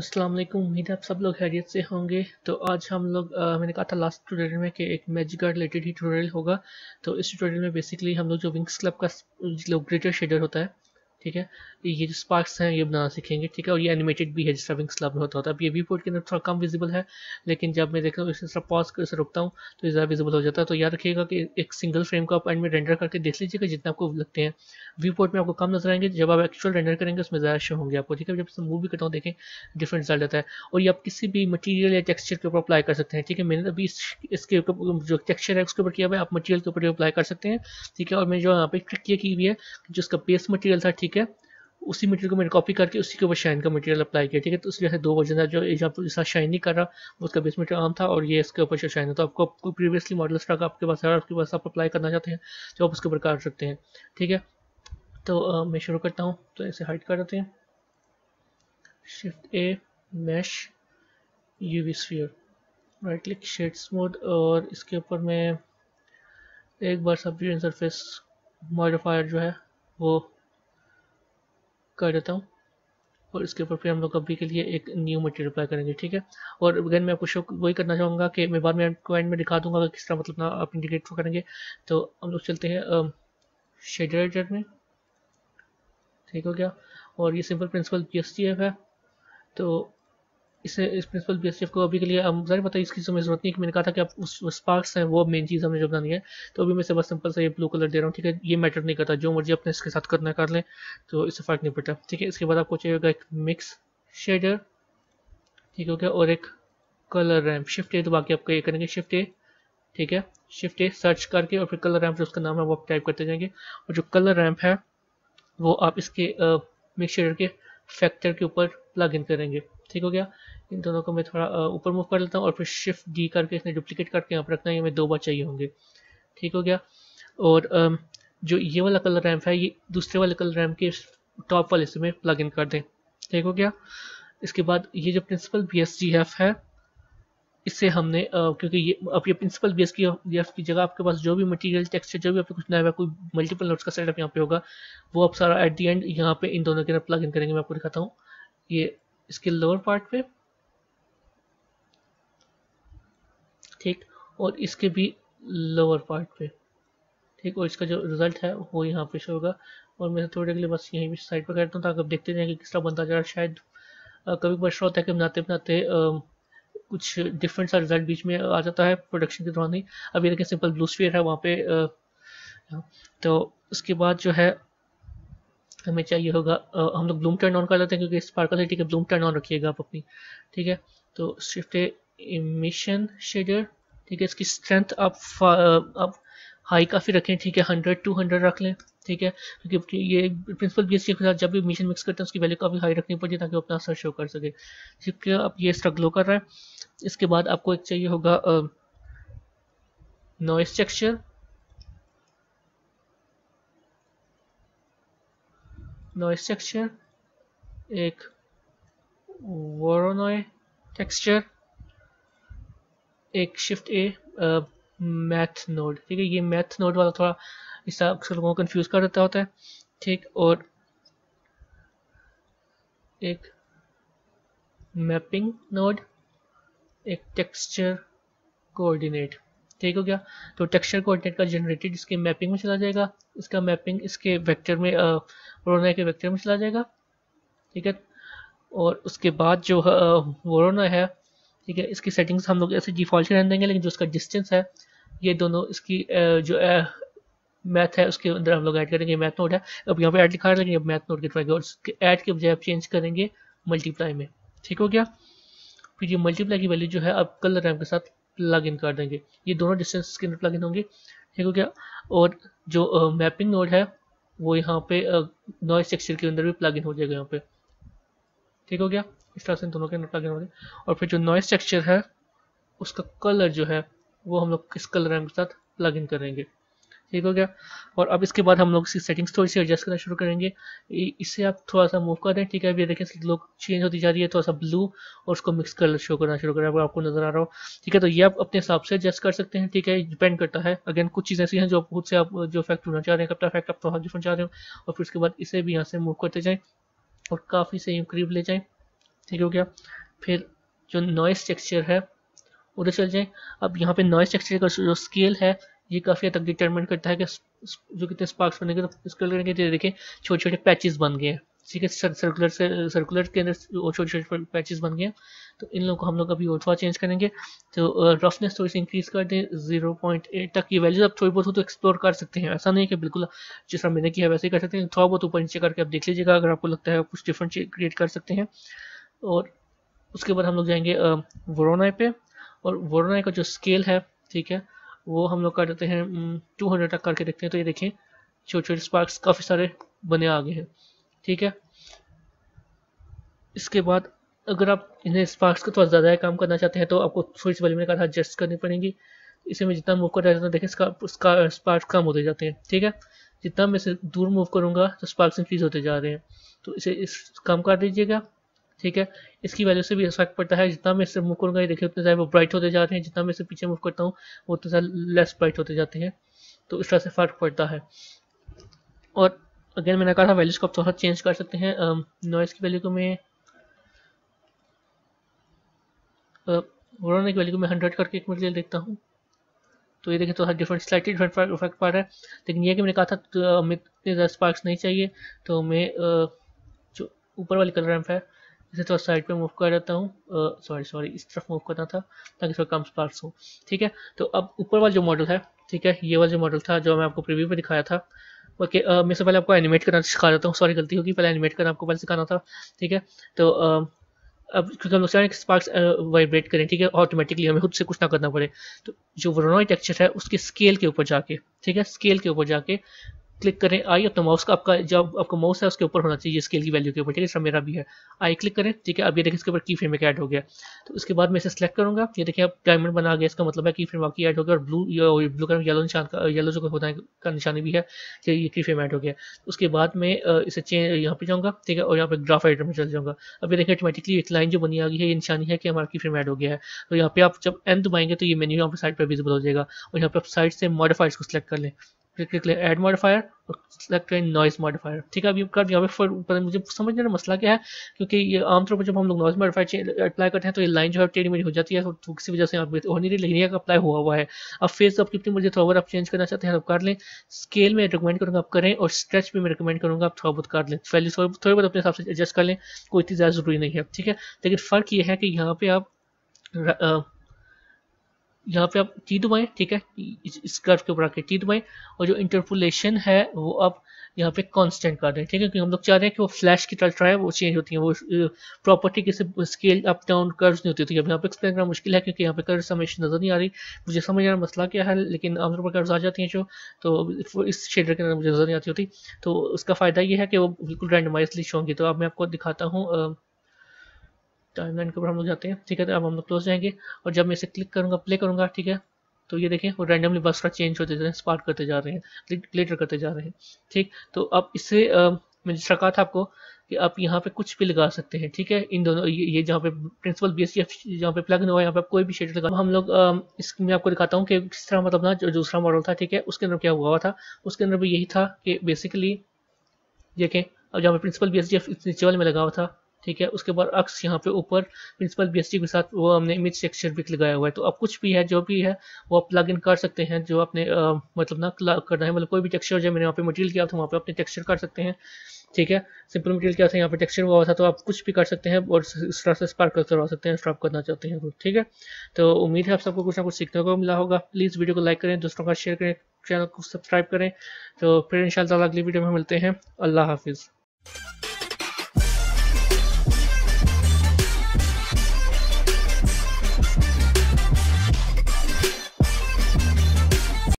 अस्सलाम वालेकुम उम्मीद है आप सब लोग हैरियत से होंगे तो आज हम लोग आ, मैंने कहा था लास्ट ट्यूटोरियल में कि एक मैजिक का रिलेटेड ही ट्यूटोरियल होगा तो इस ट्यूटोरियल में बेसिकली हम लोग जो विंग्स क्लब का जो ग्रेटर शेडर होता है ठीक है ये जो स्पार्क्स हैं ये बनाना सीखेंगे ठीक है और ये एनिमेटेड भी है जिस तरह स्लब में होता होता है अब ये व्यू पोर्ट के अंदर थोड़ा कम विजिबल है लेकिन जब मैं देखता हूँ सब पॉज कर इसे रुकता हूँ तो ज़्यादा विजिबल हो जाता है तो याद रखिएगा कि एक सिंगल फ्रेम को आप एंड में रेंडर करके देख लीजिएगा जितना आपको लगते हैं व्यू पोर्ट में आपको कम नजर आएंगे जब आप एक्चुअल रेंडर करेंगे उसमें ज़्यादा शो होंगे आपको ठीक है जब मूव भी करता हूँ देखें डिफरेंट रिजल्ट आता है और ये आप किसी भी मटीरियल या टेक्सचर के ऊपर अप्लाई कर सकते हैं ठीक है मैंने अभी इसके ऊपर जो टेक्स्चर है उसके ऊपर किया हुआ है आप मटीरियल के ऊपर अप्लाई कर सकते हैं ठीक है और मैंने जो यहाँ पे ट्रिक किया की हुई है बेस मटीरियल था ठीक है ठीक है उसी मटेरियल को मैंने कॉपी करके उसी के ऊपर शाइन का मटेरियल अप्लाई किया ठीक है तो उसके साथ दो वर्जन था जो एग्जाम्पल जिसका शाइन नहीं कर रहा उसका बेस मटेरियल आम था और ये इसके ऊपर शाइन है तो आपको कोई प्रीवियसली मॉडल स्टॉक आपके पास है आपके पास आप अप्लाई करना चाहते हैं तो आप उसके ऊपर कर सकते हैं ठीक है तो आ, मैं शुरू करता हूँ तो ऐसे हाइट कर देते हैं shift A mesh U V sphere right click shade smooth और इसके ऊपर मैं एक बार सब सरफेस मॉडिफायर जो है वो कर देता हूँ और इसके ऊपर फिर हम लोग अभी के लिए एक न्यू मटेरियल अप्लाई करेंगे ठीक है और अगेन मैं आपको शो वही करना चाहूँगा कि मैं बाद में आपको एंड में दिखा दूंगा किस तरह मतलब ना आप इंडिकेट करेंगे तो हम लोग चलते हैं शेडर एडिटर में ठीक हो गया और ये सिंपल प्रिंसिपल एफ है तो इसे इस प्रिंसिपल बी को अभी के लिए हम जाहिर बताइए इसकी समय जरूरत नहीं कि मैंने कहा था कि आप उस स्पार्क्स हैं वो मेन चीज़ हमें जो बनानी है तो अभी मैं इसे बस सिंपल से ये ब्लू कलर दे रहा हूँ ठीक है ये मैटर नहीं करता जो मर्जी अपने इसके साथ करना कर लें तो इससे फ़र्क नहीं पड़ता ठीक है इसके बाद आपको चाहिएगा एक मिक्स शेडर ठीक हो गया और एक कलर रैम शिफ्ट ए तो बाकी आपको ये करेंगे शिफ्ट ए ठीक है शिफ्ट ए सर्च करके और फिर कलर रैम्प जो उसका नाम है वो आप टाइप करते जाएंगे और जो कलर रैम्प है वो आप इसके मिक्स शेडर के फैक्टर के ऊपर प्लग इन करेंगे ठीक हो गया इन दोनों को मैं थोड़ा ऊपर मूव कर लेता हूँ और फिर शिफ्ट डी करके इसने डुप्लीकेट करके यहाँ पर रखना है ये मैं दो बार चाहिए होंगे ठीक हो गया और जो ये वाला कलर रैम्प है ये दूसरे वाले कलर रैम्प के टॉप वाले से में प्लग इन कर दें ठीक हो गया इसके बाद ये जो principled B S D F है इससे हमने आ, क्योंकि ये अब ये principled B S D F की जगह आपके पास जो भी मटेरियल टेक्सचर जो भी आपको कुछ नया हुआ कोई मल्टीपल नोट्स का सेटअप यहाँ पे होगा वो आप सारा एट दी एंड यहाँ पे इन दोनों के अंदर प्लग इन करेंगे मैं आपको दिखाता हूँ ये इसके लोअर पार्ट पे ठीक और इसके भी लोअर पार्ट पे ठीक और इसका जो रिज़ल्ट है वो यहाँ पे शो होगा और मैं थोड़ी देर के लिए बस यहीं भी साइड पर करता हूँ ताकि आप देखते रहें कि किस तरह बनता जा रहा है शायद कभी बच्चा होता है कि बनाते बनाते कुछ डिफरेंट सा रिजल्ट बीच में आ जाता है प्रोडक्शन के दौरान ही अब ये देखें सिंपल ब्लू स्फीयर है वहाँ पे आ, तो उसके बाद जो है हमें चाहिए होगा आ, हम लोग ब्लूम टर्न ऑन कर लेते हैं क्योंकि स्पार्कल है ठीक है ब्लूम टर्न ऑन रखिएगा आप अपनी ठीक है तो शिफ्ट इमिशन शेडर ठीक है इसकी स्ट्रेंथ आप uh, आप हाई काफ़ी रखें ठीक है हंड्रेड टू हंड्रेड रख लें ठीक है क्योंकि ये प्रिंसिपल बी के साथ जब भी मिशन मिक्स करते हैं उसकी वैल्यू काफ़ी हाई रखनी पड़ती है ताकि अपना असर शो कर सके ठीक है आप ये स्ट्रगलो कर रहा है इसके बाद आपको एक चाहिए होगा नॉइस टेक्सचर नॉइस टेक्सचर एक वोरोनॉय टेक्सचर एक शिफ्ट ए मैथ नोड ठीक है ये मैथ नोड वाला थोड़ा इस अक्सर लोगों को कन्फ्यूज़ कर देता होता है ठीक और एक मैपिंग नोड एक टेक्सचर कोऑर्डिनेट ठीक हो गया तो टेक्सचर कोऑर्डिनेट का जनरेटेड इसके मैपिंग में चला जाएगा इसका मैपिंग इसके वेक्टर में वोरोना के वेक्टर में चला जाएगा ठीक है और उसके बाद जो वोरोना है ठीक है इसकी सेटिंग्स हम लोग ऐसे डिफॉल्ट रहने देंगे लेकिन जो उसका डिस्टेंस है ये दोनों इसकी जो मैथ है उसके अंदर हम लोग ऐड करेंगे मैथ नोट है अब यहाँ पे ऐड लिखा लेकिन अब मैथ नोट गिटवाएंगे और ऐड के बजाय आप चेंज करेंगे मल्टीप्लाई में ठीक हो गया फिर ये मल्टीप्लाई की वैल्यू जो है आप कलर रैम के साथ प्लग इन कर देंगे ये दोनों डिस्टेंस के अंदर प्लग इन होंगे ठीक हो गया और जो मैपिंग नोड है वो यहाँ पे नॉइस टेक्सचर के अंदर भी प्लग इन हो जाएगा यहाँ पे ठीक हो गया इस तरह से दोनों के प्लग इन होंगे और फिर जो नॉइस टेक्सचर है उसका कलर जो है वो हम लोग किस कलर के साथ प्लग इन करेंगे ठीक हो गया और अब इसके बाद हम लोग इसकी सेटिंग्स थोड़ी सी एडजस्ट करना शुरू करेंगे इससे आप थोड़ा सा मूव कर दें ठीक है अभी देखें लोग चेंज होती जा रही है थोड़ा सा ब्लू और उसको मिक्स कलर शो करना शुरू करें अगर आपको नजर आ रहा हो ठीक है तो ये आप अपने हिसाब से एडजस्ट कर सकते हैं ठीक है डिपेंड करता है अगेन कुछ चीज़ें ऐसी हैं जो खुद से आप जो इफेक्ट होना चाह रहे हैं अपना इफेक्ट आप थोड़ा डिफरेंट चाह रहे हो और फिर उसके बाद इसे भी यहाँ से मूव करते जाएँ और काफ़ी से करीब ले जाएँ ठीक हो गया फिर जो नॉइस टेक्सचर है उधर चल जाए अब यहाँ पे नॉइस टेक्सचर का जो स्केल है ये काफ़ी हद तक डिटरमिनेट करता है कि जो कितने स्पार्क्स बनेंगे तो स्केल करने के देखें छोटे छोटे पैचेस बन गए हैं ठीक है सर्कुलर से सर्कुलर के अंदर और छोटे छोटे पैचेस बन गए तो इन लोगों को हम लोग अभी और थोड़ा चेंज करेंगे तो रफनेस थोड़ी सी इंक्रीज़ कर दें जीरो पॉइंट एट तक ये वैल्यूज आप थोड़ी बहुत हो तो एक्सप्लोर कर सकते हैं ऐसा नहीं कि बिल्कुल जिस तरह मैंने किया वैसे ही कर सकते हैं थोड़ा बहुत ऊपर नीचे करके आप देख लीजिएगा अगर आपको लगता है कुछ डिफरेंट क्रिएट कर सकते हैं और उसके बाद हम लोग जाएंगे वोरोनाई पे और वोरोनाई का जो स्केल है ठीक है वो हम लोग कर देते हैं टू हंड्रेड तक करके देखते हैं तो ये देखें छोटे छोटे स्पार्क्स काफ़ी सारे बने आ गए हैं ठीक है इसके बाद अगर आप इन्हें स्पार्क्स को थोड़ा ज़्यादा काम करना चाहते हैं तो आपको थोड़ी सी वाली मैंने कहा था एडजस्ट करनी पड़ेगी इसे मैं जितना मूव करता जाता तो देखें इसका उसका स्पार्क्स कम होते जाते हैं ठीक है जितना मैं इसे दूर मूव करूँगा तो स्पार्क्स इंक्रीज होते जा रहे हैं तो इसे इस काम कर दीजिएगा ठीक है इसकी वजह से भी इफेक्ट पड़ता है जितना मैं इससे मूव करूँगा ये देखिए उतने ज़्यादा वो ब्राइट होते जा रहे हैं जितना मैं इससे पीछे मूव करता हूँ वो उतने ज़्यादा लेस ब्राइट होते जाते हैं तो इस तरह से फ़र्क पड़ता है और अगेन मैंने कहा था वैल्यूज़ को आप थोड़ा चेंज कर सकते हैं नॉइज़ की वैल्यू को मैं की वैल्यू को मैं हंड्रेड करके एक मिनट ले देखता हूँ तो ये देखिए थोड़ा डिफरेंट स्लाइटली डिफरेंट इफेक्ट पड़ रहा है लेकिन ये कि मैंने कहा था तो इतने ज़्यादा स्पार्क्स नहीं चाहिए तो मैं जो ऊपर वाली कलर रैम्प है इसे थोड़ा तो साइड पे मूव कर देता हूँ सॉरी सॉरी इस तरफ मूव करना था ताकि थोड़ा कम स्पार्क्स हो ठीक है तो अब ऊपर वाला जो मॉडल है ठीक है ये वाला जो मॉडल था जो मैं आपको प्रीव्यू में दिखाया था ओके मैं से पहले आपको एनिमेट करना सिखा देता हूँ सॉरी गलती होगी पहले एनिमेट करना आपको पहले सिखाना था ठीक है तो अब क्योंकि हम लोग चाहें स्पार्क्स वाइब्रेट करें ठीक है ऑटोमेटिकली हमें खुद से कुछ ना करना पड़े तो जो वरोनॉय टेक्चर है उसके स्केल के ऊपर जाके ठीक है स्केल के ऊपर जाके क्लिक करें आई अपना माउस का आपका जब आपका माउस है उसके ऊपर होना चाहिए स्केल की वैल्यू के ऊपर ठीक है मेरा भी है आई क्लिक करें ठीक है अब ये देखिए इसके ऊपर की फ्रेम एक ऐड हो गया तो उसके बाद मैं इसे सेलेक्ट करूंगा ये देखिए अब डायमंड बना गया इसका मतलब है की फ्रेम आपकी ऐड हो गया और ब्लू ब्लू कलर येलो निशान का येलो जो होता है का निशानी भी है कि ये की फ्रेम ऐड हो गया उसके बाद मैं इसे चेंज यहाँ पर जाऊँगा ठीक है और यहाँ पर ग्राफ एडर में चल जाऊँगा अब ये देखिए ऑटोमेटिकली एक लाइन जो बनी आ गई है ये निशानी है कि हमारा की फ्रेम ऐड हो गया है तो यहाँ पे आप जब एंड दबाएंगे तो ये मेन्यू यहाँ पर साइड पर विजिबल हो जाएगा और यहाँ पर आप साइड से मॉडिफाइड को सिलेक्ट कर लें एड मॉडिफायर और सेलेक्ट करें नॉइस मॉडिफायर ठीक है अभी कर यहाँ पे पर मुझे समझ में मसला क्या है क्योंकि ये आमतौर पर जब हम लोग नॉइस मॉडिफायर अप्लाई करते हैं तो ये लाइन जो है टेढ़ी मेरी हो जाती है तो किसी वजह से यहाँ हो नहीं रही लेकिन अप्लाई हुआ हुआ है अब फेस आप कितनी मुझे थोड़ा बहुत आप चेंज करना चाहते हैं तो आप कर लें स्केल में रिकमेंड करूँगा आप करें और स्ट्रेच भी मैं रिकमेंड करूँगा आप थोड़ा बहुत कर लें वैल्यू थोड़ी बहुत अपने हिसाब से एडजस्ट कर लें कोई इतनी ज़्यादा ज़रूरी नहीं है ठीक है लेकिन फ़र्क ये है कि यहाँ पर आप यहाँ पे आप टी दबाएं ठीक है इस कर्व के ऊपर आके टी दबाएं और जो इंटरपोलेशन है वो आप यहाँ पे कांस्टेंट कर दें ठीक है क्योंकि हम लोग चाह रहे हैं कि वो फ्लैश की तरह है वो चेंज होती है वो प्रॉपर्टी किसी स्केल अप डाउन कर्व्स नहीं होती तो अब यहाँ पे एक्सप्लेन करना मुश्किल है क्योंकि यहाँ पे कर्व समझ नज़र नहीं आ रही मुझे समझ आ रहा मसला क्या है लेकिन आमतौर पर कर्व आ जाती हैं जो तो इस शेडर के अंदर मुझे नज़र नहीं आती होती तो उसका फ़ायदा ये है कि वो बिल्कुल रैंडमाइजली शो होंगी तो अब मैं आपको दिखाता हूँ टाइमलाइन के ऊपर हम लोग जाते हैं ठीक है तो अब हम लोग क्लोज जाएंगे और जब मैं इसे क्लिक करूंगा प्ले करूंगा ठीक है तो ये देखें वो रैंडमली बस का चेंज होते जा रहे हैं स्पार्ट करते जा रहे हैं ग्लेटर करते जा रहे हैं ठीक तो अब इससे मैंने जिस कहा था आपको कि आप यहाँ पे कुछ भी लगा सकते हैं ठीक है इन दोनों ये, जहाँ पे प्रिंसिपल बी एस जहाँ पे प्लग हुआ है यहाँ पे आप कोई भी शेड लगा हम लोग इसमें आपको दिखाता हूँ कि किस तरह मतलब ना जो दूसरा मॉडल था ठीक है उसके अंदर क्या हुआ था उसके अंदर भी यही था कि बेसिकली देखें अब जहाँ पे प्रिंसिपल बी एस नीचे एफ में लगा हुआ था ठीक है उसके बाद अक्स यहाँ पे ऊपर प्रिंसिपल बी के साथ वो हमने इमेज सेक्शन भी लगाया हुआ है तो अब कुछ भी है जो भी है वो आप लॉग इन कर सकते हैं जो आपने आ, मतलब ना करना है मतलब कोई भी टेक्सचर जो मैंने वहाँ पे मटेरियल किया था वहाँ पे अपने टेक्सचर कर सकते हैं ठीक है सिंपल मटेरियल क्या था यहाँ पे टेक्सचर हुआ था तो आप कुछ भी कर सकते हैं और इस तरह से स्पार्क करवा सकते हैं स्टॉप करना चाहते हैं ठीक है तो उम्मीद है आप सबको कुछ ना कुछ सीखने को मिला होगा प्लीज़ वीडियो को लाइक करें दोस्तों का शेयर करें चैनल को सब्सक्राइब करें तो फिर इनशाला अगली वीडियो में मिलते हैं अल्लाह हाफिज़